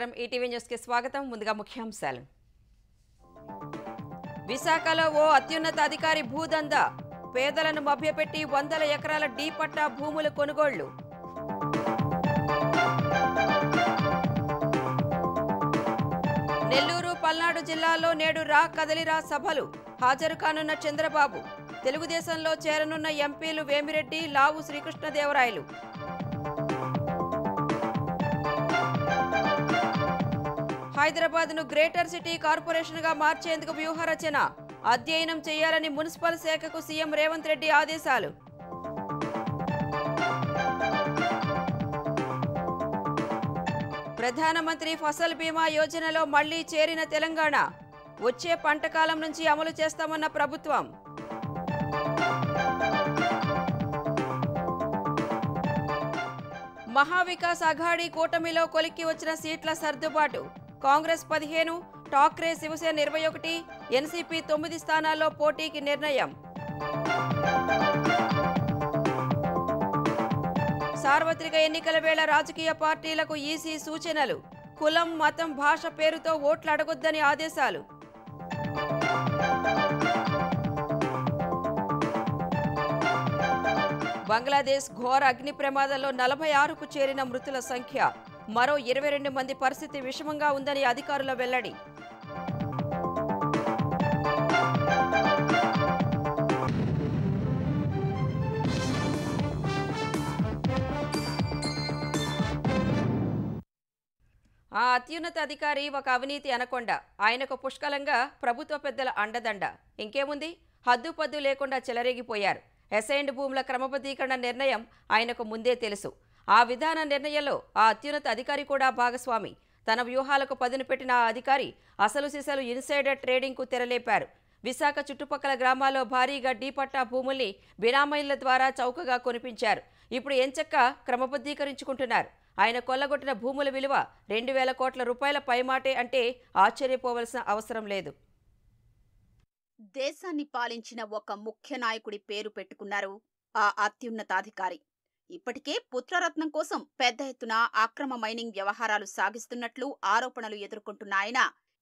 నమస్కారం ఈటీవీ స్వాగతం ముందుగా ముఖ్యాంశాలు విశాఖలో ఓ అత్యున్నతాధికారి భూదంద పేదలను మభ్యపెట్టి వందల ఎకరాల డీ పట్టా భూముల కొనుగోళ్లు నెల్లూరు పల్నాడు జిల్లాల్లో నేడు రా కదలిరా సభలు హాజరు కానున్న చంద్రబాబు తెలుగుదేశంలో చేరనున్న ఎంపీలు వేమిరెడ్డి లావు శ్రీకృష్ణదేవరాయలు హైదరాబాద్ను గ్రేటర్ సిటీ కార్పొరేషన్గా మార్చేందుకు వ్యూహరచన అధ్యయనం చేయాలని మున్సిపల్ శాఖకు సీఎం రేవంత్ రెడ్డి ఆదేశాలు ప్రధానమంత్రి ఫసల్ బీమా యోజనలో మళ్లీ చేరిన తెలంగాణ వచ్చే పంటకాలం నుంచి అమలు చేస్తామన్న ప్రభుత్వం మహావికాస్ అఘాడీ కూటమిలో కొలిక్కి వచ్చిన సీట్ల సర్దుబాటు కాంగ్రెస్ పదిహేను ఠాక్రే శివసేన ఇరవై ఒకటి ఎన్సీపీ తొమ్మిది స్థానాల్లో పోటీకి నిర్ణయం సార్వత్రిక ఎన్నికల వేళ రాజకీయ పార్టీలకు ఈసీ సూచనలు కులం మతం భాష పేరుతో ఓట్లు అడగొద్దని ఆదేశాలు బంగ్లాదేశ్ ఘోర అగ్ని ప్రమాదంలో నలభై ఆరుకు చేరిన మృతుల సంఖ్య మరో ఇరవై రెండు మంది పరిస్థితి విషమంగా ఉందని అధికారుల వెల్లడి ఆ అత్యున్నత అధికారి ఒక అవినీతి అనకొండ ఆయనకు పుష్కలంగా ప్రభుత్వ పెద్దల అండదండ ఇంకేముంది హద్దు పద్దు లేకుండా చెలరేగిపోయారు ఎసైండ్ భూముల క్రమబద్ధీకరణ నిర్ణయం ఆయనకు ముందే తెలుసు ఆ విధాన నిర్ణయంలో ఆ అత్యున్నత అధికారి కూడా భాగస్వామి తన వ్యూహాలకు పదును పెట్టిన ఆ అధికారి అసలు సిసలు ఇన్సైడర్ ట్రేడింగ్కు తెరలేపారు విశాఖ చుట్టుపక్కల గ్రామాల్లో భారీగా డీపట్టా భూముల్ని బినామీల ద్వారా చౌకగా కొనిపించారు ఇప్పుడు ఎంచక్క క్రమబద్ధీకరించుకుంటున్నారు ఆయన కొల్లగొట్టిన భూముల విలువ రెండు వేల కోట్ల రూపాయల పైమాటే అంటే ఆశ్చర్యపోవలసిన అవసరం లేదు దేశాన్ని పాలించిన ఒక ముఖ్య నాయకుడి పేరు పెట్టుకున్నారు ఆ అత్యున్నతాధికారి ఇప్పటికే పుత్రరత్నం కోసం పెద్ద ఎత్తున అక్రమ మైనింగ్ వ్యవహారాలు సాగిస్తున్నట్లు ఆరోపణలు ఎదుర్కొంటున్న ఆయన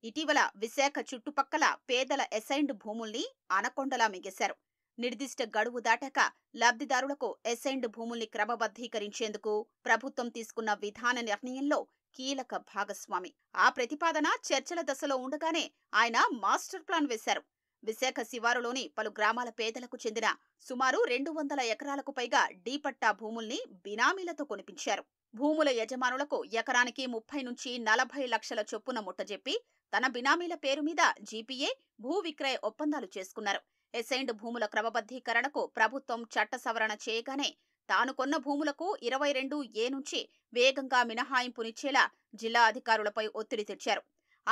ఇటీవల విశాఖ చుట్టుపక్కల పేదల ఎసైన్డ్ భూముల్ని అనకొండలా మిగేశారు నిర్దిష్ట గడువు దాటాక లబ్ధిదారులకు ఎసైన్డ్ భూముల్ని క్రమబద్ధీకరించేందుకు ప్రభుత్వం తీసుకున్న విధాన నిర్ణయంలో కీలక భాగస్వామి ఆ ప్రతిపాదన చర్చల దశలో ఉండగానే ఆయన మాస్టర్ ప్లాన్ వేశారు విశాఖ శివారులోని పలు గ్రామాల పేదలకు చెందిన సుమారు రెండు వందల ఎకరాలకు పైగా డీపట్టా భూముల్ని బినామీలతో కొనిపించారు భూముల యజమానులకు ఎకరానికి ముప్పై నుంచి నలభై లక్షల చొప్పున ముట్టజెప్పి తన బినామీల పేరు మీద జీపీఏ భూ విక్రయ ఒప్పందాలు చేసుకున్నారు ఎసైండ్ భూముల క్రమబద్ధీకరణకు ప్రభుత్వం చట్ట సవరణ చేయగానే తాను కొన్న భూములకు ఇరవై రెండు ఏ నుంచి వేగంగా మినహాయింపునిచ్చేలా జిల్లా అధికారులపై ఒత్తిడి తెచ్చారు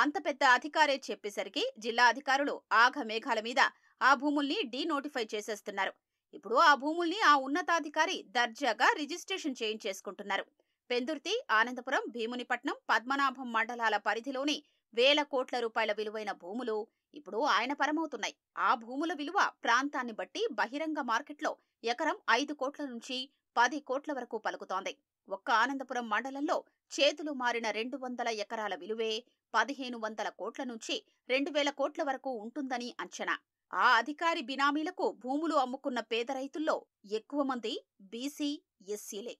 అంత పెద్ద అధికారే చెప్పేసరికి జిల్లా అధికారులు ఆఘమేఘాల మీద ఆ భూముల్ని డీనోటిఫై చేసేస్తున్నారు ఇప్పుడు ఆ భూముల్ని ఆ ఉన్నతాధికారి దర్జాగా రిజిస్ట్రేషన్ చేయించేసుకుంటున్నారు పెందుర్తి ఆనందపురం భీమునిపట్నం పద్మనాభం మండలాల పరిధిలోని వేల కోట్ల రూపాయల విలువైన భూములు ఇప్పుడు ఆయన పరమవుతున్నాయి ఆ భూముల విలువ ప్రాంతాన్ని బట్టి బహిరంగ మార్కెట్లో ఎకరం ఐదు కోట్ల నుంచి పది కోట్ల వరకు పలుకుతోంది ఒక్క ఆనందపురం మండలంలో చేతులు మారిన రెండు వందల ఎకరాల విలువే పదిహేను వందల కోట్ల నుంచి రెండు వేల కోట్ల వరకు ఉంటుందని అంచనా ఆ అధికారి బినామీలకు భూములు అమ్ముకున్న పేద రైతుల్లో ఎక్కువ మంది బీసీ ఎస్సీలే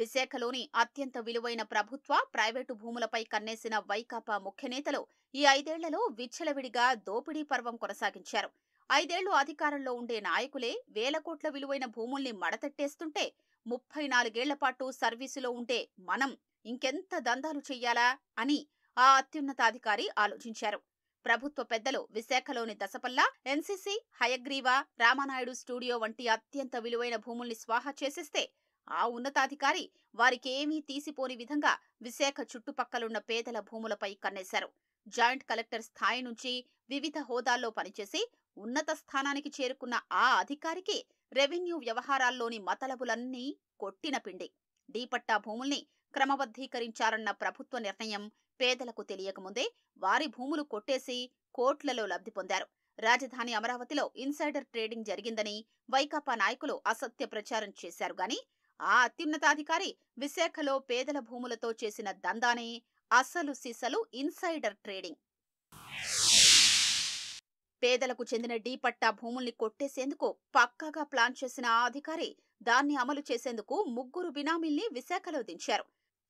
విశాఖలోని అత్యంత విలువైన ప్రభుత్వ ప్రైవేటు భూములపై కన్నేసిన వైకాపా ముఖ్యనేతలు ఈ ఐదేళ్లలో విచ్చలవిడిగా దోపిడీ పర్వం కొనసాగించారు ఐదేళ్లు అధికారంలో ఉండే నాయకులే వేల కోట్ల విలువైన భూముల్ని మడతట్టేస్తుంటే ముప్పై నాలుగేళ్ల పాటు సర్వీసులో ఉండే మనం ఇంకెంత దందాలు చెయ్యాలా అని ఆ అత్యున్నతాధికారి ఆలోచించారు ప్రభుత్వ పెద్దలు విశాఖలోని దశపల్లా ఎన్సీసీ హయగ్రీవ రామానాయుడు స్టూడియో వంటి అత్యంత విలువైన భూముల్ని స్వాహ చేసేస్తే ఆ ఉన్నతాధికారి వారికేమీ తీసిపోని విధంగా విశాఖ చుట్టుపక్కలున్న పేదల భూములపై కన్నేశారు జాయింట్ కలెక్టర్ స్థాయి నుంచి వివిధ హోదాల్లో పనిచేసి ఉన్నత స్థానానికి చేరుకున్న ఆ అధికారికి రెవెన్యూ వ్యవహారాల్లోని మతలబులన్నీ కొట్టిన పిండి డీపట్టా భూముల్ని క్రమబద్ధీకరించారన్న ప్రభుత్వ నిర్ణయం పేదలకు తెలియకముందే వారి భూములు కొట్టేసి కోట్లలో లబ్ధి పొందారు రాజధాని అమరావతిలో ఇన్సైడర్ ట్రేడింగ్ జరిగిందని వైకాపా నాయకులు అసత్య ప్రచారం చేశారు గాని ఆ అత్యున్నతాధికారి విశాఖలో పేదల భూములతో చేసిన దందానే అసలు సీసలు ఇన్సైడర్ ట్రేడింగ్ పేదలకు చెందిన డీ పట్టా భూముల్ని కొట్టేసేందుకు పక్కాగా ప్లాన్ చేసిన ఆ అధికారి దాన్ని అమలు చేసేందుకు ముగ్గురు బినామీల్ని విశాఖలో దించారు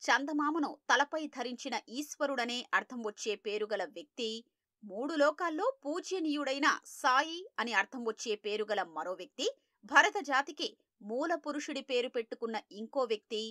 చందమామను తలపై ధరించిన ఈశ్వరుడనే అర్థం వచ్చే పేరుగల వ్యక్తి మూడు లోకాల్లో పూజనీయుడైన సాయి అని అర్థం వచ్చే పేరుగల మరో వ్యక్తి భరత జాతికి మూల పురుషుడి పేరు పెట్టుకున్న ఇంకో వ్యక్తి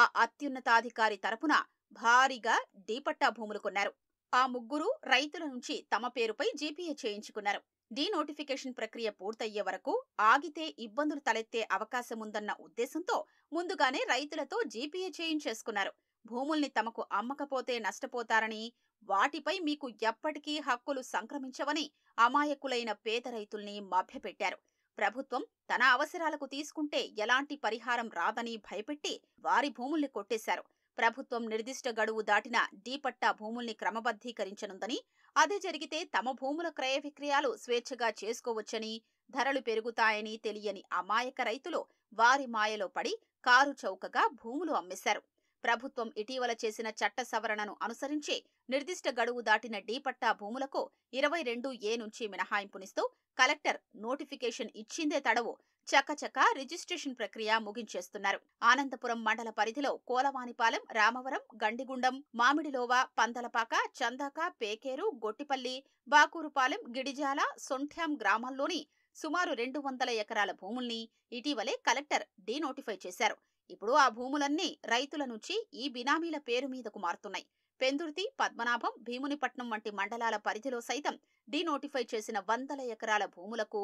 ఆ అత్యున్నతాధికారి తరపున భారీగా డీపట్టా భూములు కొన్నారు ఆ ముగ్గురు రైతుల నుంచి తమ పేరుపై జీపీఏ చేయించుకున్నారు డీనోటిఫికేషన్ ప్రక్రియ పూర్తయ్యే వరకు ఆగితే ఇబ్బందులు తలెత్తే అవకాశముందన్న ఉద్దేశంతో ముందుగానే రైతులతో జీపీఏ చేయించేసుకున్నారు భూముల్ని తమకు అమ్మకపోతే నష్టపోతారని వాటిపై మీకు ఎప్పటికీ హక్కులు సంక్రమించవని అమాయకులైన పేద రైతుల్ని మభ్యపెట్టారు ప్రభుత్వం తన అవసరాలకు తీసుకుంటే ఎలాంటి పరిహారం రాదని భయపెట్టి వారి భూముల్ని కొట్టేశారు ప్రభుత్వం నిర్దిష్ట గడువు దాటిన డీపట్టా భూముల్ని క్రమబద్ధీకరించనుందని అది జరిగితే తమ భూముల క్రయ విక్రయాలు స్వేచ్ఛగా చేసుకోవచ్చని ధరలు పెరుగుతాయని తెలియని అమాయక రైతులు వారి మాయలో పడి కారు చౌకగా భూములు అమ్మేశారు ప్రభుత్వం ఇటీవల చేసిన చట్ట సవరణను అనుసరించి నిర్దిష్ట గడువు దాటిన డీపట్టా భూములకు ఇరవై రెండు ఏ నుంచి మినహాయింపునిస్తూ కలెక్టర్ నోటిఫికేషన్ ఇచ్చిందే తడవు చకచక రిజిస్ట్రేషన్ ప్రక్రియ ముగించేస్తున్నారు ఆనందపురం మండల పరిధిలో కోలవానిపాలెం రామవరం గండిగుండం మామిడిలోవ పందలపాక చందాక పేకేరు గొట్టిపల్లి బాకూరుపాలెం గిడిజాల సొంఠ్యాం గ్రామాల్లోని సుమారు రెండు వందల ఎకరాల భూముల్ని ఇటీవలే కలెక్టర్ డీనోటిఫై చేశారు ఇప్పుడు ఆ భూములన్నీ రైతుల నుంచి ఈ బినామీల పేరు మీదకు మారుతున్నాయి పెందుర్తి పద్మనాభం భీమునిపట్నం వంటి మండలాల పరిధిలో సైతం డీనోటిఫై చేసిన వందల ఎకరాల భూములకు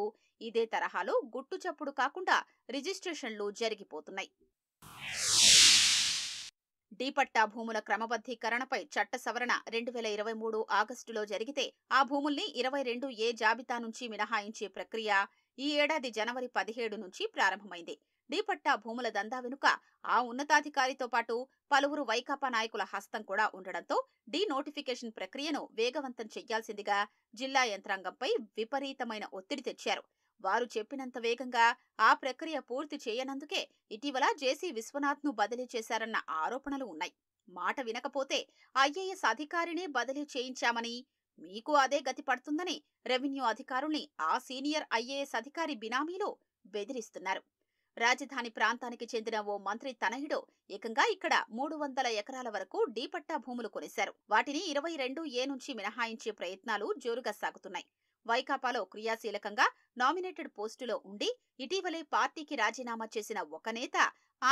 ఇదే తరహాలో గుట్టు చప్పుడు కాకుండా రిజిస్ట్రేషన్లు జరిగిపోతున్నాయి డీపట్టా భూముల క్రమబద్ధీకరణపై చట్ట సవరణ రెండు వేల ఇరవై మూడు ఆగస్టులో జరిగితే ఆ భూముల్ని ఇరవై రెండు ఏ జాబితా నుంచి మినహాయించే ప్రక్రియ ఈ ఏడాది జనవరి పదిహేడు నుంచి ప్రారంభమైంది డీపట్టా భూముల దందా వెనుక ఆ ఉన్నతాధికారితో పాటు పలువురు వైకాపా నాయకుల హస్తం కూడా ఉండడంతో డీ నోటిఫికేషన్ ప్రక్రియను వేగవంతం చెయ్యాల్సిందిగా జిల్లా యంత్రాంగంపై విపరీతమైన ఒత్తిడి తెచ్చారు వారు చెప్పినంత వేగంగా ఆ ప్రక్రియ పూర్తి చేయనందుకే ఇటీవల జేసీ విశ్వనాథ్ను బదిలీ చేశారన్న ఆరోపణలు ఉన్నాయి మాట వినకపోతే ఐఏఎస్ అధికారినే బదిలీ చేయించామని మీకు అదే గతి పడుతుందని రెవెన్యూ అధికారుల్ని ఆ సీనియర్ ఐఏఎస్ అధికారి బినామీలో బెదిరిస్తున్నారు రాజధాని ప్రాంతానికి చెందిన ఓ మంత్రి తనయుడు ఏకంగా ఇక్కడ మూడు వందల ఎకరాల వరకు డీపట్టా భూములు కొనేశారు వాటిని ఇరవై రెండు ఏ నుంచి మినహాయించే ప్రయత్నాలు జోరుగా సాగుతున్నాయి వైకాపాలో క్రియాశీలకంగా నామినేటెడ్ పోస్టులో ఉండి ఇటీవలే పార్టీకి రాజీనామా చేసిన ఒక నేత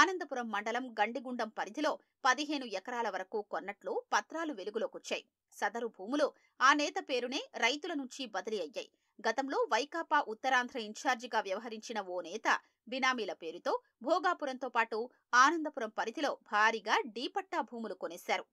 ఆనందపురం మండలం గండిగుండం పరిధిలో పదిహేను ఎకరాల వరకు కొన్నట్లు పత్రాలు వెలుగులోకొచ్చాయి సదరు భూములు ఆ నేత పేరునే రైతుల నుంచి బదిలీ అయ్యాయి గతంలో వైకాపా ఉత్తరాంధ్ర ఇన్ఛార్జిగా వ్యవహరించిన ఓ నేత బినామీల పేరుతో భోగాపురంతో పాటు ఆనందపురం పరిధిలో భారీగా డీపట్టా భూములు కొనేశారు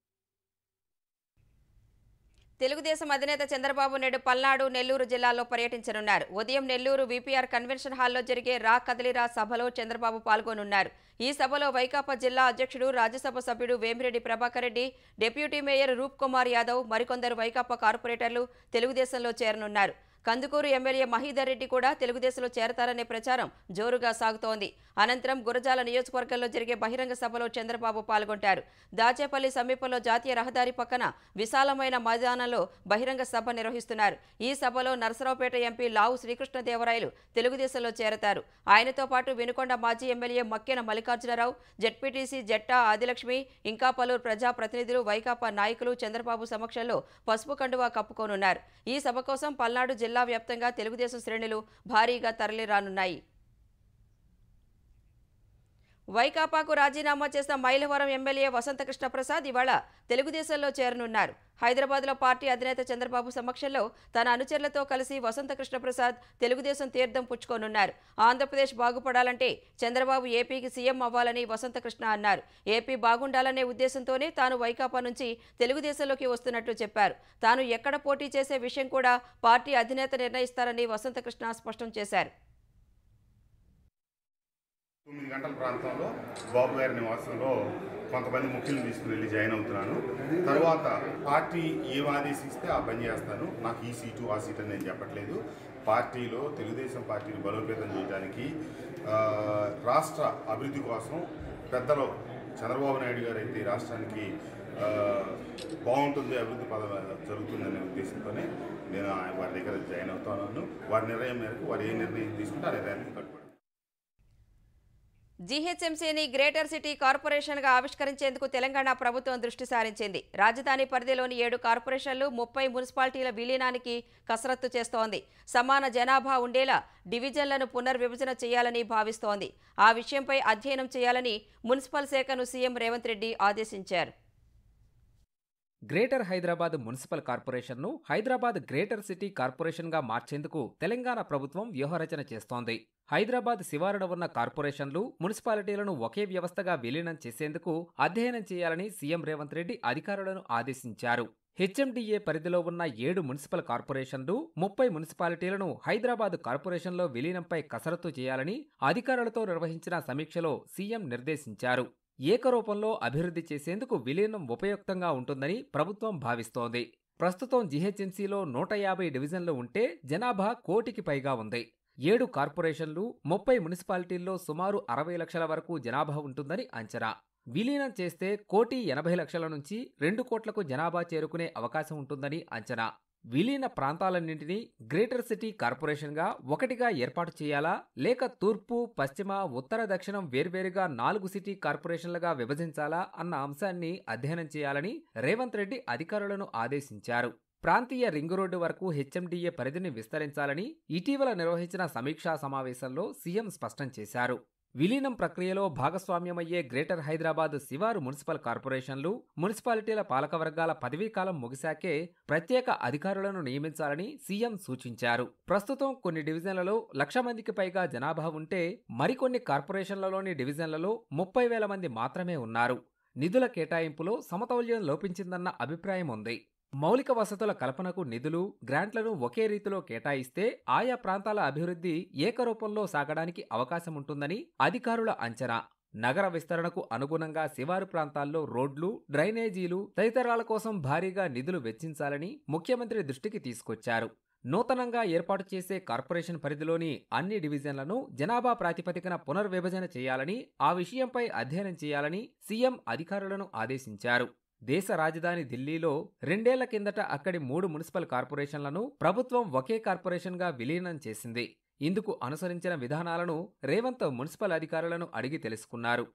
తెలుగుదేశం అధినేత చంద్రబాబు నాయుడు పల్నాడు నెల్లూరు జిల్లాల్లో పర్యటించనున్నారు ఉదయం నెల్లూరు విపిఆర్ కన్వెన్షన్ హాల్లో జరిగే రా కదలిరా సభలో చంద్రబాబు పాల్గొనున్నారు ఈ సభలో వైకాపా జిల్లా అధ్యక్షుడు రాజ్యసభ సభ్యుడు వేమిరెడ్డి ప్రభాకర్ రెడ్డి డిప్యూటీ మేయర్ రూప్ కుమార్ యాదవ్ మరికొందరు వైకాపా కార్పొరేటర్లు తెలుగుదేశంలో చేరనున్నారు కందుకూరు ఎమ్మెల్యే మహీధర్ రెడ్డి కూడా తెలుగుదేశంలో చేరతారనే ప్రచారం జోరుగా సాగుతోంది అనంతరం గురజాల నియోజకవర్గంలో జరిగే బహిరంగ సభలో చంద్రబాబు పాల్గొంటారు దాచేపల్లి సమీపంలో జాతీయ రహదారి పక్కన విశాలమైన మైదానంలో బహిరంగ సభ నిర్వహిస్తున్నారు ఈ సభలో నరసరావుపేట ఎంపీ లావు శ్రీకృష్ణదేవరాయలు తెలుగుదేశంలో చేరతారు ఆయనతో పాటు వినుకొండ మాజీ ఎమ్మెల్యే మక్కెన మల్లికార్జునరావు జెడ్పీటీసీ జట్టా ఆదిలక్ష్మి ఇంకా పలువురు ప్రజాప్రతినిధులు వైకాపా నాయకులు చంద్రబాబు సమక్షంలో పసుపు కండువా కప్పుకోనున్నారు ఈ సభ కోసం పల్నాడు జిల్లా జిల్లా వ్యాప్తంగా తెలుగుదేశం శ్రేణులు భారీగా తరలిరానున్నాయి వైకాపాకు రాజీనామా చేసిన మైలవరం ఎమ్మెల్యే వసంతకృష్ణ ప్రసాద్ ఇవాళ తెలుగుదేశంలో చేరనున్నారు హైదరాబాద్లో పార్టీ అధినేత చంద్రబాబు సమక్షంలో తన అనుచరులతో కలిసి వసంతకృష్ణ ప్రసాద్ తెలుగుదేశం తీర్థం పుచ్చుకోనున్నారు ఆంధ్రప్రదేశ్ బాగుపడాలంటే చంద్రబాబు ఏపీకి సీఎం అవ్వాలని వసంతకృష్ణ అన్నారు ఏపీ బాగుండాలనే ఉద్దేశంతోనే తాను వైకాపా నుంచి తెలుగుదేశంలోకి వస్తున్నట్లు చెప్పారు తాను ఎక్కడ పోటీ చేసే విషయం కూడా పార్టీ అధినేత నిర్ణయిస్తారని వసంతకృష్ణ స్పష్టం చేశారు తొమ్మిది గంటల ప్రాంతంలో బాబు గారి నివాసంలో కొంతమంది ముఖ్యులు తీసుకుని వెళ్ళి జాయిన్ అవుతున్నాను తర్వాత పార్టీ ఏం ఆదేశిస్తే ఆ పని చేస్తాను నాకు ఈ సీటు ఆ సీటు అని నేను చెప్పట్లేదు పార్టీలో తెలుగుదేశం పార్టీని బలోపేతం చేయడానికి రాష్ట్ర అభివృద్ధి కోసం పెద్దలు చంద్రబాబు నాయుడు గారు అయితే రాష్ట్రానికి బాగుంటుంది అభివృద్ధి పద జరుగుతుందనే ఉద్దేశంతోనే నేను వారి దగ్గర జాయిన్ అవుతాను వారి నిర్ణయం మేరకు వారు ఏ నిర్ణయం తీసుకుంటే ఆ నిర్ణయాన్ని కట్టుకుంటాను జీహెచ్ఎంసీని గ్రేటర్ సిటీ కార్పొరేషన్గా ఆవిష్కరించేందుకు తెలంగాణ ప్రభుత్వం దృష్టి సారించింది రాజధాని పరిధిలోని ఏడు కార్పొరేషన్లు ముప్పై మున్సిపాలిటీల విలీనానికి కసరత్తు చేస్తోంది సమాన జనాభా ఉండేలా డివిజన్లను పునర్విభజన చేయాలని భావిస్తోంది ఆ విషయంపై అధ్యయనం చేయాలని మున్సిపల్ శాఖను సీఎం రేవంత్ రెడ్డి ఆదేశించారు గ్రేటర్ హైదరాబాద్ మున్సిపల్ కార్పొరేషన్ను హైదరాబాద్ గ్రేటర్ సిటీ కార్పొరేషన్గా మార్చేందుకు తెలంగాణ ప్రభుత్వం వ్యూహరచన చేస్తోంది హైదరాబాద్ శివారుడ ఉన్న కార్పొరేషన్లు మున్సిపాలిటీలను ఒకే వ్యవస్థగా విలీనం చేసేందుకు అధ్యయనం చేయాలని సీఎం రేవంత్ రెడ్డి అధికారులను ఆదేశించారు హెచ్ఎండిఏ పరిధిలో ఉన్న ఏడు మున్సిపల్ కార్పొరేషన్లు ముప్పై మున్సిపాలిటీలను హైదరాబాద్ కార్పొరేషన్లో విలీనంపై కసరత్తు చేయాలని అధికారులతో నిర్వహించిన సమీక్షలో సీఎం నిర్దేశించారు ఏకరూపంలో అభివృద్ధి చేసేందుకు విలీనం ఉపయుక్తంగా ఉంటుందని ప్రభుత్వం భావిస్తోంది ప్రస్తుతం జిహెచ్ఎన్సీలో నూట యాభై డివిజన్లు ఉంటే జనాభా కోటికి పైగా ఉంది ఏడు కార్పొరేషన్లు ముప్పై మున్సిపాలిటీల్లో సుమారు అరవై లక్షల వరకు జనాభా ఉంటుందని అంచనా విలీనం చేస్తే కోటి ఎనభై లక్షల నుంచి రెండు కోట్లకు జనాభా చేరుకునే అవకాశం ఉంటుందని అంచనా విలీన ప్రాంతాలన్నింటినీ గ్రేటర్ సిటీ కార్పొరేషన్గా ఒకటిగా ఏర్పాటు చేయాలా లేక తూర్పు పశ్చిమ ఉత్తర దక్షిణం వేర్వేరుగా నాలుగు సిటీ కార్పొరేషన్లుగా విభజించాలా అన్న అంశాన్ని అధ్యయనం చేయాలని రేవంత్ రెడ్డి అధికారులను ఆదేశించారు ప్రాంతీయ రింగు రోడ్డు వరకు హెచ్ఎండిఏ పరిధిని విస్తరించాలని ఇటీవల నిర్వహించిన సమీక్షా సమావేశంలో సీఎం స్పష్టం చేశారు విలీనం ప్రక్రియలో భాగస్వామ్యమయ్యే గ్రేటర్ హైదరాబాద్ శివారు మున్సిపల్ కార్పొరేషన్లు మున్సిపాలిటీల పాలకవర్గాల పదవీ కాలం ముగిశాకే ప్రత్యేక అధికారులను నియమించాలని సీఎం సూచించారు ప్రస్తుతం కొన్ని డివిజన్లలో లక్ష మందికి పైగా జనాభా ఉంటే మరికొన్ని కార్పొరేషన్లలోని డివిజన్లలో ముప్పై వేల మంది మాత్రమే ఉన్నారు నిధుల కేటాయింపులో సమతౌల్యం లోపించిందన్న అభిప్రాయం ఉంది మౌలిక వసతుల కల్పనకు నిధులు గ్రాంట్లను ఒకే రీతిలో కేటాయిస్తే ఆయా ప్రాంతాల అభివృద్ధి ఏకరూపంలో సాగడానికి అవకాశం ఉంటుందని అధికారుల అంచనా నగర విస్తరణకు అనుగుణంగా శివారు ప్రాంతాల్లో రోడ్లు డ్రైనేజీలు తదితరాల కోసం భారీగా నిధులు వెచ్చించాలని ముఖ్యమంత్రి దృష్టికి తీసుకొచ్చారు నూతనంగా ఏర్పాటు చేసే కార్పొరేషన్ పరిధిలోని అన్ని డివిజన్లను జనాభా ప్రాతిపదికన పునర్విభజన చేయాలని ఆ విషయంపై అధ్యయనం చేయాలని సీఎం అధికారులను ఆదేశించారు దేశ రాజధాని ఢిల్లీలో రెండేళ్ల కిందట అక్కడి మూడు మున్సిపల్ కార్పొరేషన్లను ప్రభుత్వం ఒకే కార్పొరేషన్గా విలీనం చేసింది ఇందుకు అనుసరించిన విధానాలను రేవంత్ మున్సిపల్ అధికారులను అడిగి తెలుసుకున్నారు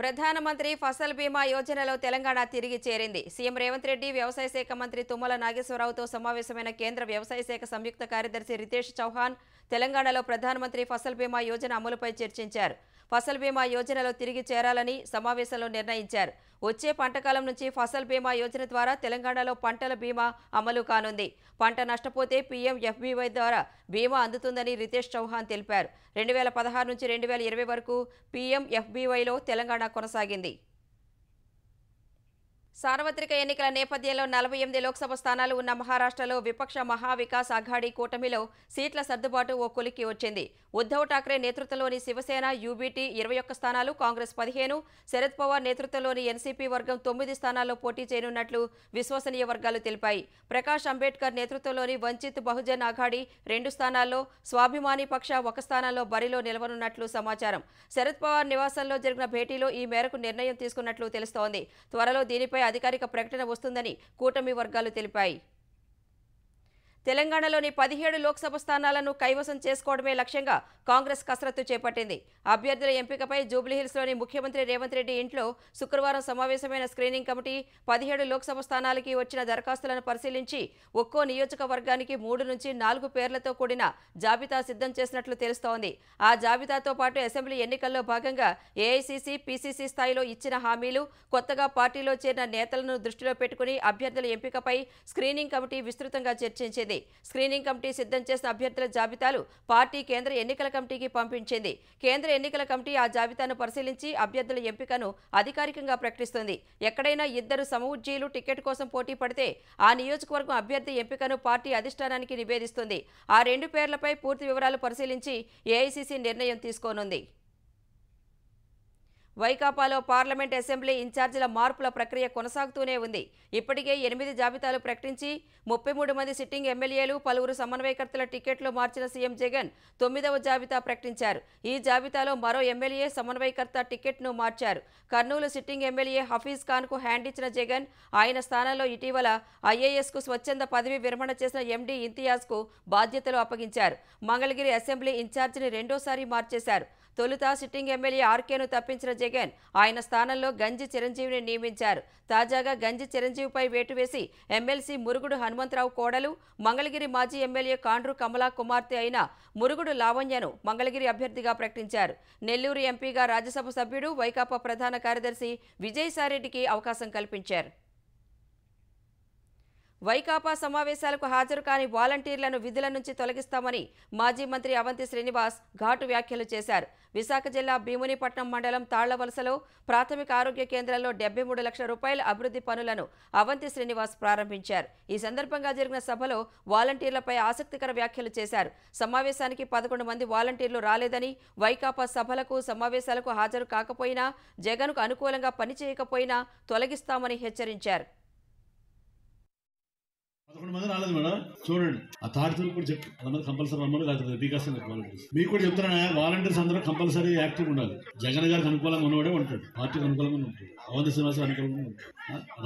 ప్రధానమంత్రి ఫసల్ బీమా యోజనలో తెలంగాణ తిరిగి చేరింది సీఎం రేవంత్ రెడ్డి వ్యవసాయ శాఖ మంత్రి తుమ్మల నాగేశ్వరరావుతో సమావేశమైన కేంద్ర వ్యవసాయ శాఖ సంయుక్త కార్యదర్శి రితేష్ చౌహాన్ తెలంగాణలో ప్రధానమంత్రి ఫసల్ బీమా యోజన అమలుపై చర్చించారు ఫసల్ బీమా యోజనలో తిరిగి చేరాలని సమావేశంలో నిర్ణయించారు వచ్చే పంటకాలం నుంచి ఫసల్ బీమా యోజన ద్వారా తెలంగాణలో పంటల బీమా అమలు కానుంది పంట నష్టపోతే పీఎం ఎఫ్బీవై ద్వారా బీమా అందుతుందని రితేష్ చౌహాన్ తెలిపారు రెండు పదహారు నుంచి రెండు వేల ఇరవై వరకు పీఎం ఎఫ్బీవైలో తెలంగాణ కొనసాగింది సార్వత్రిక ఎన్నికల నేపథ్యంలో నలభై ఎనిమిది లోక్సభ స్థానాలు ఉన్న మహారాష్ట్రలో విపక్ష మహావికాస్ అఘాడీ కూటమిలో సీట్ల సర్దుబాటు ఓ కొలిక్కి వచ్చింది ఉద్ధవ్ ఠాక్రే నేతృత్వంలోని శివసేన యూబీటీ ఇరవై ఒక్క స్థానాలు కాంగ్రెస్ పదిహేను శరద్ పవార్ నేతృత్వంలోని ఎన్సీపీ వర్గం తొమ్మిది స్థానాల్లో పోటీ చేయనున్నట్లు విశ్వసనీయ వర్గాలు తెలిపాయి ప్రకాష్ అంబేద్కర్ నేతృత్వంలోని వంచిత్ బహుజన్ అఘాడీ రెండు స్థానాల్లో స్వాభిమాని పక్ష ఒక స్థానాల్లో బరిలో నిలవనున్నట్లు సమాచారం శరద్ పవార్ నివాసంలో జరిగిన భేటీలో ఈ మేరకు నిర్ణయం తీసుకున్నట్లు తెలుస్తోంది త్వరలో దీనిపై అధికారిక ప్రకటన వస్తుందని కూటమి వర్గాలు తెలిపాయి తెలంగాణలోని పదిహేడు లోక్సభ స్థానాలను కైవసం చేసుకోవడమే లక్ష్యంగా కాంగ్రెస్ కసరత్తు చేపట్టింది అభ్యర్థుల ఎంపికపై జూబ్లీహిల్స్లోని ముఖ్యమంత్రి రేవంత్ రెడ్డి ఇంట్లో శుక్రవారం సమావేశమైన స్క్రీనింగ్ కమిటీ పదిహేడు లోక్సభ స్థానాలకి వచ్చిన దరఖాస్తులను పరిశీలించి ఒక్కో నియోజకవర్గానికి మూడు నుంచి నాలుగు పేర్లతో కూడిన జాబితా సిద్ధం చేసినట్లు తెలుస్తోంది ఆ జాబితాతో పాటు అసెంబ్లీ ఎన్నికల్లో భాగంగా ఏఐసీసీ పీసీసీ స్థాయిలో ఇచ్చిన హామీలు కొత్తగా పార్టీలో చేరిన నేతలను దృష్టిలో పెట్టుకుని అభ్యర్థుల ఎంపికపై స్క్రీనింగ్ కమిటీ విస్తృతంగా చర్చించింది స్క్రీనింగ్ కమిటీ సిద్ధం చేసిన అభ్యర్థుల జాబితాలు పార్టీ కేంద్ర ఎన్నికల కమిటీకి పంపించింది కేంద్ర ఎన్నికల కమిటీ ఆ జాబితాను పరిశీలించి అభ్యర్థుల ఎంపికను అధికారికంగా ప్రకటిస్తుంది ఎక్కడైనా ఇద్దరు సమవుజ్జీలు టికెట్ కోసం పోటీ పడితే ఆ నియోజకవర్గం అభ్యర్థి ఎంపికను పార్టీ అధిష్టానానికి నివేదిస్తుంది ఆ రెండు పేర్లపై పూర్తి వివరాలు పరిశీలించి ఏఐసిసి నిర్ణయం తీసుకోనుంది వైకాపాలో పార్లమెంట్ అసెంబ్లీ ఇన్ఛార్జీల మార్పుల ప్రక్రియ కొనసాగుతూనే ఉంది ఇప్పటికే ఎనిమిది జాబితాలు ప్రకటించి ముప్పై మూడు మంది సిట్టింగ్ ఎమ్మెల్యేలు పలువురు సమన్వయకర్తల టికెట్లు మార్చిన సీఎం జగన్ తొమ్మిదవ జాబితా ప్రకటించారు ఈ జాబితాలో మరో ఎమ్మెల్యే సమన్వయకర్త టికెట్ను మార్చారు కర్నూలు సిట్టింగ్ ఎమ్మెల్యే హఫీజ్ ఖాన్కు హ్యాండ్ ఇచ్చిన జగన్ ఆయన స్థానంలో ఇటీవల ఐఏఎస్కు స్వచ్ఛంద పదవి విరమణ చేసిన ఎండీ ఇంతియాజ్కు బాధ్యతలు అప్పగించారు మంగళగిరి అసెంబ్లీ ఇన్ఛార్జిని రెండోసారి మార్చేశారు తొలుత సిట్టింగ్ ఎమ్మెల్యే ఆర్కేను తప్పించిన జగన్ ఆయన స్థానంలో గంజి చిరంజీవిని నియమించారు తాజాగా గంజి చిరంజీవిపై వేటు వేసి ఎమ్మెల్సీ మురుగుడు హనుమంతరావు కోడలు మంగళగిరి మాజీ ఎమ్మెల్యే కాండ్రు కమలా కుమార్తె అయిన మురుగుడు లావణ్యను మంగళగిరి అభ్యర్థిగా ప్రకటించారు నెల్లూరు ఎంపీగా రాజ్యసభ సభ్యుడు వైకాపా ప్రధాన కార్యదర్శి విజయసాయిరెడ్డికి అవకాశం కల్పించారు వైకాపా సమావేశాలకు హాజరు కాని వాలంటీర్లను విధుల నుంచి తొలగిస్తామని మాజీ మంత్రి అవంతి శ్రీనివాస్ ఘాటు వ్యాఖ్యలు చేశారు విశాఖ జిల్లా భీమునిపట్నం మండలం తాళ్లవలసలో ప్రాథమిక ఆరోగ్య కేంద్రంలో డెబ్బై మూడు లక్షల రూపాయల అభివృద్ధి పనులను అవంతి శ్రీనివాస్ ప్రారంభించారు ఈ సందర్భంగా జరిగిన సభలో వాలంటీర్లపై ఆసక్తికర వ్యాఖ్యలు చేశారు సమావేశానికి పదకొండు మంది వాలంటీర్లు రాలేదని వైకాపా సభలకు సమావేశాలకు హాజరు కాకపోయినా జగన్కు అనుకూలంగా పనిచేయకపోయినా తొలగిస్తామని హెచ్చరించారు పదకొండు మంది రాలేదు మేడం చూడండి ఆ తాడితో కూడా చెప్పు అందరూ కంపల్సరీ రమ్మని కాదు వికాసం వాలంటీర్స్ మీకు కూడా చెప్తున్నా వాలంటీర్స్ అందరూ కంపల్సరీ యాక్టివ్ ఉండాలి జగన్ గారికి అనుకూలంగా ఉన్నవాడే ఉంటాడు పార్టీకి అనుకూలంగా ఉంటాడు అవంతి శ్రీనివాస అనుకూలంగా ఉంటాడు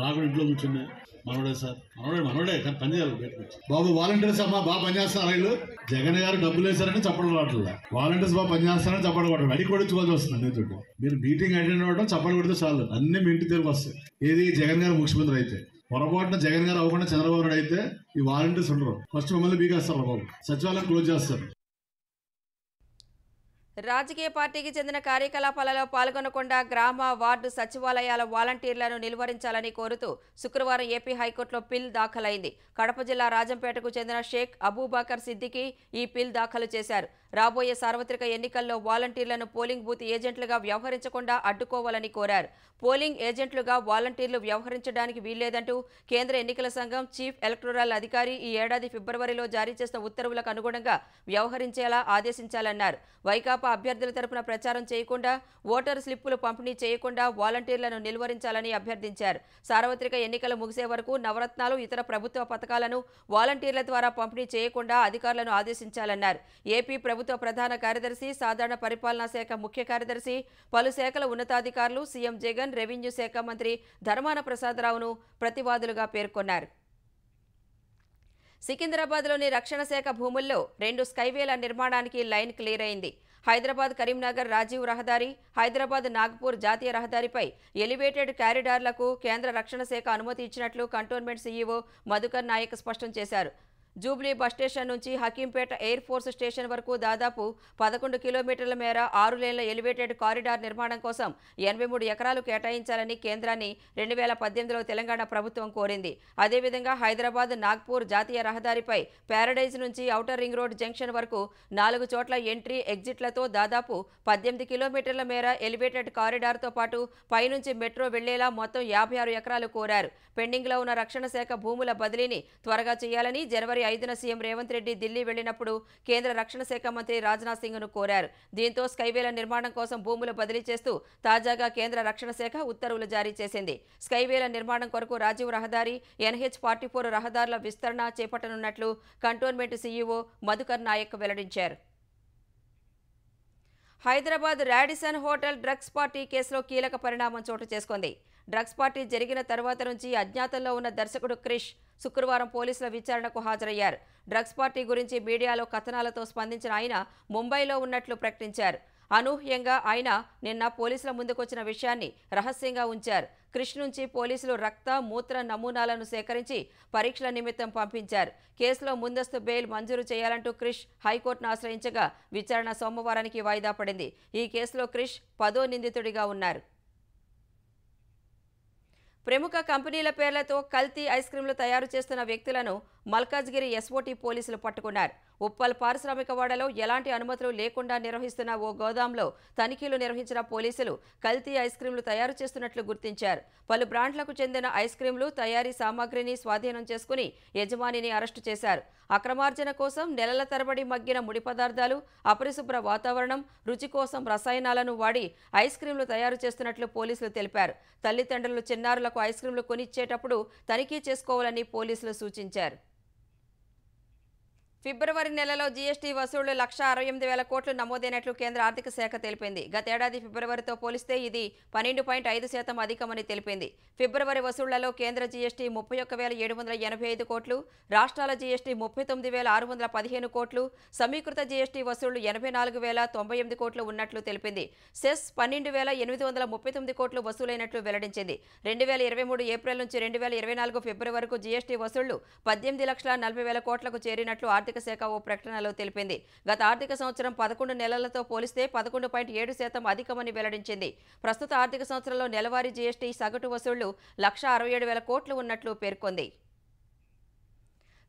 రాకుండా ఇంట్లో కూర్చున్నాయి మనోడే సార్ మనోడే మనోడే కానీ పని చేయాలి బాబు వాలంటీర్స్ అమ్మా బాగా పనిచేస్తారు రైలు జగన్ గారు డబ్బులు వేశారని చెప్పడం రావట్లేదు వాలంటీర్స్ బాగా పనిచేస్తారని చెప్పడం కొట్టడం అడిగి కూడా చూడాల్సి వస్తుంది నేను మీరు మీటింగ్ అటెండ్ అవ్వడం చప్పలు కొడితే చాలు అన్ని మీ ఇంటి తెలుగు వస్తాయి ఏది జగన్ గారు ముఖ్యమంత్రి అయితే పొరపాటున జగన్ గారు అవ్వకుండా చంద్రబాబు నాయుడు అయితే ఈ వాలంటీర్స్ ఉండరు ఫస్ట్ మమ్మల్ని బీకేస్తారు బాబు సచివాలయం క్లోజ్ చేస్తారు రాజకీయ పార్టీకి చెందిన కార్యకలాపాలలో పాల్గొనకుండా గ్రామ వార్డు సచివాలయాల వాలంటీర్లను నిలువరించాలని కోరుతూ శుక్రవారం ఏపీ హైకోర్టులో పిల్ దాఖలైంది కడప జిల్లా రాజంపేటకు చెందిన షేక్ అబూబాకర్ సిద్దికి ఈ పిల్ దాఖలు చేశారు రాబోయే సార్వత్రిక ఎన్నికల్లో వాలంటీర్లను పోలింగ్ బూత్ ఏజెంట్లుగా వ్యవహరించకుండా అడ్డుకోవాలని కోరారు పోలింగ్ ఏజెంట్లుగా వాలంటీర్లు వ్యవహరించడానికి వీల్లేదంటూ కేంద్ర ఎన్నికల సంఘం చీఫ్ ఎలక్టోరల్ అధికారి ఈ ఏడాది ఫిబ్రవరిలో జారీ చేసిన ఉత్తర్వులకు అనుగుణంగా వ్యవహరించేలా ఆదేశించాలన్నారు వైకాప్ కడప అభ్యర్థుల తరపున ప్రచారం చేయకుండా ఓటర్ స్లిప్పులు పంపిణీ చేయకుండా వాలంటీర్లను నిలువరించాలని అభ్యర్థించారు సార్వత్రిక ఎన్నికలు ముగిసే వరకు నవరత్నాలు ఇతర ప్రభుత్వ పథకాలను వాలంటీర్ల ద్వారా పంపిణీ చేయకుండా అధికారులను ఆదేశించాలన్నారు ఏపీ ప్రభుత్వ ప్రధాన కార్యదర్శి సాధారణ పరిపాలనా శాఖ ముఖ్య కార్యదర్శి పలు శాఖల ఉన్నతాధికారులు సీఎం జగన్ రెవెన్యూ శాఖ మంత్రి ధర్మాన ప్రసాదరావును ప్రతివాదులుగా పేర్కొన్నారు సికింద్రాబాద్లోని రక్షణ శాఖ భూముల్లో రెండు స్కైవేల నిర్మాణానికి లైన్ క్లియర్ అయింది హైదరాబాద్ కరీంనగర్ రాజీవ్ రహదారి హైదరాబాద్ నాగ్పూర్ జాతీయ రహదారిపై ఎలివేటెడ్ కారిడార్లకు కేంద్ర రక్షణ శాఖ అనుమతి ఇచ్చినట్లు కంటోన్మెంట్ సీఈఓ మధుకర్ నాయక్ స్పష్టం చేశారు జూబ్లీ స్టేషన్ నుంచి హకీంపేట ఎయిర్ ఫోర్స్ స్టేషన్ వరకు దాదాపు పదకొండు కిలోమీటర్ల మేర ఆరు లేన్ల ఎలివేటెడ్ కారిడార్ నిర్మాణం కోసం ఎనభై మూడు ఎకరాలు కేటాయించాలని కేంద్రాన్ని రెండు వేల పద్దెనిమిదిలో తెలంగాణ ప్రభుత్వం కోరింది అదేవిధంగా హైదరాబాద్ నాగ్పూర్ జాతీయ రహదారిపై ప్యారడైజ్ నుంచి ఔటర్ రింగ్ రోడ్ జంక్షన్ వరకు నాలుగు చోట్ల ఎంట్రీ ఎగ్జిట్లతో దాదాపు పద్దెనిమిది కిలోమీటర్ల మేర ఎలివేటెడ్ కారిడార్తో పాటు పైనుంచి మెట్రో వెళ్లేలా మొత్తం యాభై ఆరు ఎకరాలు కోరారు పెండింగ్లో ఉన్న రక్షణ శాఖ భూముల బదిలీని త్వరగా చేయాలని జనవరి జనవరి ఐదున సీఎం రేవంత్ రెడ్డి ఢిల్లీ వెళ్లినప్పుడు కేంద్ర రక్షణ శాఖ మంత్రి రాజ్నాథ్ సింగ్ను కోరారు దీంతో స్కైవేల నిర్మాణం కోసం భూములు బదిలీ చేస్తూ తాజాగా కేంద్ర రక్షణ శాఖ ఉత్తర్వులు జారీ చేసింది స్కైవేల నిర్మాణం కొరకు రాజీవ్ రహదారి ఎన్హెచ్ ఫార్టీ ఫోర్ రహదారుల విస్తరణ చేపట్టనున్నట్లు కంటోన్మెంట్ సీఈఓ మధుకర్ నాయక్ వెల్లడించారు Hyderabad Radisson hotel drugs party కేసులో కీలక పరిణామం చోటు చేసుకుంది డ్రగ్స్ పార్టీ జరిగిన తర్వాత నుంచి అజ్ఞాతంలో ఉన్న దర్శకుడు క్రిష్ శుక్రవారం పోలీసుల విచారణకు హాజరయ్యారు డ్రగ్స్ పార్టీ గురించి మీడియాలో కథనాలతో స్పందించిన ఆయన ముంబైలో ఉన్నట్లు ప్రకటించారు అనూహ్యంగా ఆయన నిన్న పోలీసుల ముందుకొచ్చిన విషయాన్ని రహస్యంగా ఉంచారు క్రిష్ నుంచి పోలీసులు రక్త మూత్ర నమూనాలను సేకరించి పరీక్షల నిమిత్తం పంపించారు కేసులో ముందస్తు బెయిల్ మంజూరు చేయాలంటూ క్రిష్ హైకోర్టును ఆశ్రయించగా విచారణ సోమవారానికి వాయిదా పడింది ఈ కేసులో క్రిష్ పదో నిందితుడిగా ఉన్నారు ప్రముఖ కంపెనీల పేర్లతో కల్తీ ఐస్ క్రీంలు తయారు చేస్తున్న వ్యక్తులను మల్కాజ్గిరి ఎస్ఓటీ పోలీసులు పట్టుకున్నారు ఉప్పల్ పారిశ్రామికవాడలో ఎలాంటి అనుమతులు లేకుండా నిర్వహిస్తున్న ఓ గోదాంలో తనిఖీలు నిర్వహించిన పోలీసులు కల్తీ ఐస్ క్రీంలు తయారు చేస్తున్నట్లు గుర్తించారు పలు బ్రాండ్లకు చెందిన ఐస్ క్రీంలు తయారీ సామాగ్రిని స్వాధీనం చేసుకుని యజమానిని అరెస్టు చేశారు అక్రమార్జన కోసం నెలల తరబడి మగ్గిన ముడి పదార్థాలు అపరిశుభ్ర వాతావరణం రుచి కోసం రసాయనాలను వాడి ఐస్ క్రీంలు తయారు చేస్తున్నట్లు పోలీసులు తెలిపారు తల్లిదండ్రులు చిన్నారులకు ఐస్ క్రీంలు కొనిచ్చేటప్పుడు తనిఖీ చేసుకోవాలని పోలీసులు సూచించారు ఫిబ్రవరి నెలలో జీఎస్టీ వసూళ్లు లక్ష అరవై ఎనిమిది వేల కోట్లు నమోదైనట్లు కేంద్ర ఆర్థిక శాఖ తెలిపింది గతేడాది ఫిబ్రవరితో పోలిస్తే ఇది పన్నెండు పాయింట్ ఐదు శాతం అధికమని తెలిపింది ఫిబ్రవరి వసూళ్లలో కేంద్ర జీఎస్టీ ముప్పై వేల ఏడు వందల ఎనభై ఐదు కోట్లు రాష్ట్రాల జీఎస్టీ ముప్పై తొమ్మిది వేల ఆరు వందల పదిహేను కోట్లు సమీకృత జీఎస్టీ వసూళ్లు ఎనభై నాలుగు వేల తొంభై ఎనిమిది కోట్లు ఉన్నట్లు తెలిపింది సెస్ పన్నెండు వేల ఎనిమిది వందల ముప్పై తొమ్మిది కోట్లు వసూలైనట్లు వెల్లడించింది రెండు వేల ఇరవై మూడు ఏప్రిల్ నుంచి రెండు వేల ఇరవై నాలుగు ఫిబ్రవరి వరకు జీఎస్టీ వసూళ్లు పద్దెనిమిది లక్షల నలభై వేల కోట్లకు చేరినట్లు ఆర్థిక ఆర్థిక శాఖ ఓ ప్రకటనలో తెలిపింది గత ఆర్థిక సంవత్సరం పదకొండు నెలలతో పోలిస్తే పదకొండు పాయింట్ ఏడు శాతం అధికమని వెల్లడించింది ప్రస్తుత ఆర్థిక సంవత్సరంలో నెలవారీ జీఎస్టీ సగటు వసూళ్లు లక్ష అరవై ఏడు వేల కోట్లు ఉన్నట్లు పేర్కొంది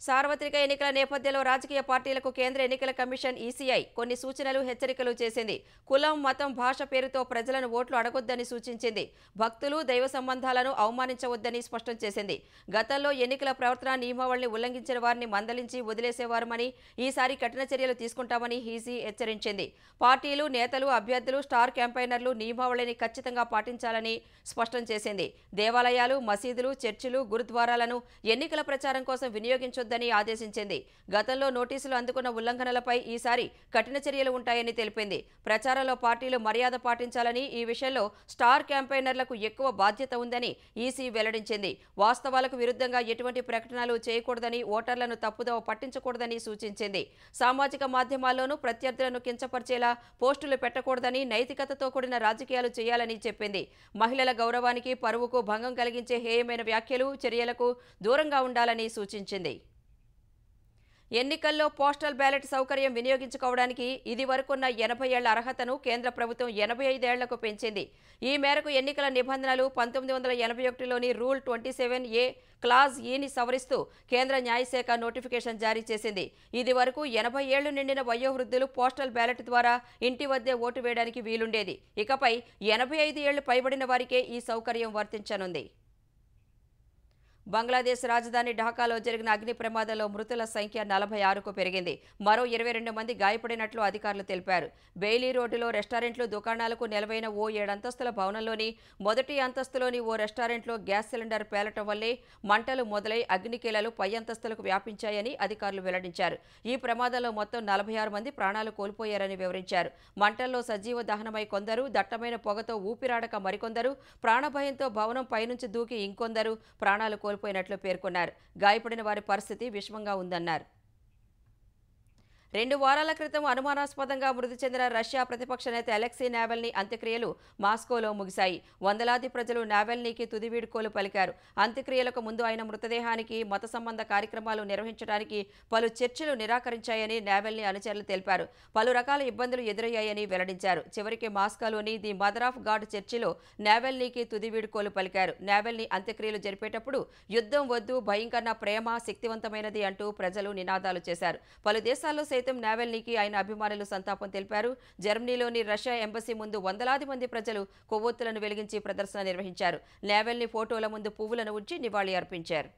సార్వత్రిక ఎన్నికల నేపథ్యంలో రాజకీయ పార్టీలకు కేంద్ర ఎన్నికల కమిషన్ ఈసీఐ కొన్ని సూచనలు హెచ్చరికలు చేసింది కులం మతం భాష పేరుతో ప్రజలను ఓట్లు అడగొద్దని సూచించింది భక్తులు దైవ సంబంధాలను అవమానించవద్దని స్పష్టం చేసింది గతంలో ఎన్నికల ప్రవర్తన నియమావళిని ఉల్లంఘించిన వారిని మందలించి వదిలేసేవారమని ఈసారి కఠిన చర్యలు తీసుకుంటామని హీసీ హెచ్చరించింది పార్టీలు నేతలు అభ్యర్థులు స్టార్ క్యాంపైనర్లు నియమావళిని ఖచ్చితంగా పాటించాలని స్పష్టం చేసింది దేవాలయాలు మసీదులు చర్చిలు గురుద్వారాలను ఎన్నికల ప్రచారం కోసం వినియోగించొద్దు చేయొద్దని ఆదేశించింది గతంలో నోటీసులు అందుకున్న ఉల్లంఘనలపై ఈసారి కఠిన చర్యలు ఉంటాయని తెలిపింది ప్రచారంలో పార్టీలు మర్యాద పాటించాలని ఈ విషయంలో స్టార్ క్యాంపెయినర్లకు ఎక్కువ బాధ్యత ఉందని ఈసీ వెల్లడించింది వాస్తవాలకు విరుద్ధంగా ఎటువంటి ప్రకటనలు చేయకూడదని ఓటర్లను తప్పుదవ పట్టించకూడదని సూచించింది సామాజిక మాధ్యమాల్లోనూ ప్రత్యర్థులను కించపరిచేలా పోస్టులు పెట్టకూడదని నైతికతతో కూడిన రాజకీయాలు చేయాలని చెప్పింది మహిళల గౌరవానికి పరువుకు భంగం కలిగించే హేయమైన వ్యాఖ్యలు చర్యలకు దూరంగా ఉండాలని సూచించింది ఎన్నికల్లో పోస్టల్ బ్యాలెట్ సౌకర్యం వినియోగించుకోవడానికి ఇది వరకున్న ఎనభై ఏళ్ల అర్హతను కేంద్ర ప్రభుత్వం ఎనభై ఐదేళ్లకు పెంచింది ఈ మేరకు ఎన్నికల నిబంధనలు పంతొమ్మిది వందల ఎనభై ఒకటిలోని rule twenty seven A clause ఈని సవరిస్తూ కేంద్ర న్యాయశాఖ నోటిఫికేషన్ జారీ చేసింది ఇది వరకు ఎనభై ఏళ్లు నిండిన వయోవృద్ధులు పోస్టల్ బ్యాలెట్ ద్వారా ఇంటి వద్దే ఓటు వేయడానికి వీలుండేది ఇకపై ఎనభై ఐదు ఏళ్లు పైబడిన వారికే ఈ సౌకర్యం వర్తించనుంది బంగ్లాదేశ్ రాజధాని ఢాకాలో జరిగిన అగ్ని ప్రమాదంలో మృతుల సంఖ్య నలభై ఆరుకు పెరిగింది మరో ఇరవై రెండు మంది గాయపడినట్లు అధికారులు తెలిపారు బెయిలీ రోడ్డులో రెస్టారెంట్లు దుకాణాలకు నిలవైన ఓ ఏడంతస్తుల భవనంలోని మొదటి అంతస్తులోని ఓ రెస్టారెంట్లో గ్యాస్ సిలిండర్ పేలటం వల్లే మంటలు మొదలై అగ్నికీలలు పై అంతస్తులకు వ్యాపించాయని అధికారులు వెల్లడించారు ఈ ప్రమాదంలో మొత్తం నలభై ఆరు మంది ప్రాణాలు కోల్పోయారని వివరించారు మంటల్లో సజీవ దహనమై కొందరు దట్టమైన పొగతో ఊపిరాడక మరికొందరు ప్రాణభయంతో భవనం పైనుంచి దూకి ఇంకొందరు ప్రాణాలు కోల్పోయినట్లు పేర్కొన్నారు గాయపడిన వారి పరిస్థితి విషమంగా ఉందన్నారు రెండు వారాల క్రితం అనుమానాస్పదంగా మృతి చెందిన రష్యా ప్రతిపక్ష నేత అలెక్సీ నావెల్నీ అంత్యక్రియలు మాస్కోలో ముగిశాయి వందలాది ప్రజలు నావెల్నీకి తుది వీడ్కోలు పలికారు అంత్యక్రియలకు ముందు ఆయన మృతదేహానికి మత సంబంధ కార్యక్రమాలు నిర్వహించడానికి పలు చర్చలు నిరాకరించాయని నావెల్నీ అనుచరులు తెలిపారు పలు రకాల ఇబ్బందులు ఎదురయ్యాయని వెల్లడించారు చివరికి మాస్కోలోని ది మదర్ ఆఫ్ గాడ్ చర్చిలో నావెల్నీకి తుది పలికారు నావెల్నీ అంత్యక్రియలు జరిపేటప్పుడు యుద్ధం వద్దు భయం కన్నా ప్రేమ శక్తివంతమైనది అంటూ ప్రజలు నినాదాలు చేశారు పలు దేశాల్లో సైతం నావెల్నీకి ఆయన అభిమానులు సంతాపం తెలిపారు జర్మనీలోని రష్యా ఎంబసీ ముందు వందలాది మంది ప్రజలు కొవ్వొత్తులను వెలిగించి ప్రదర్శన నిర్వహించారు నావెల్ని ఫోటోల ముందు పువ్వులను ఉంచి నివాళి అర్పించారు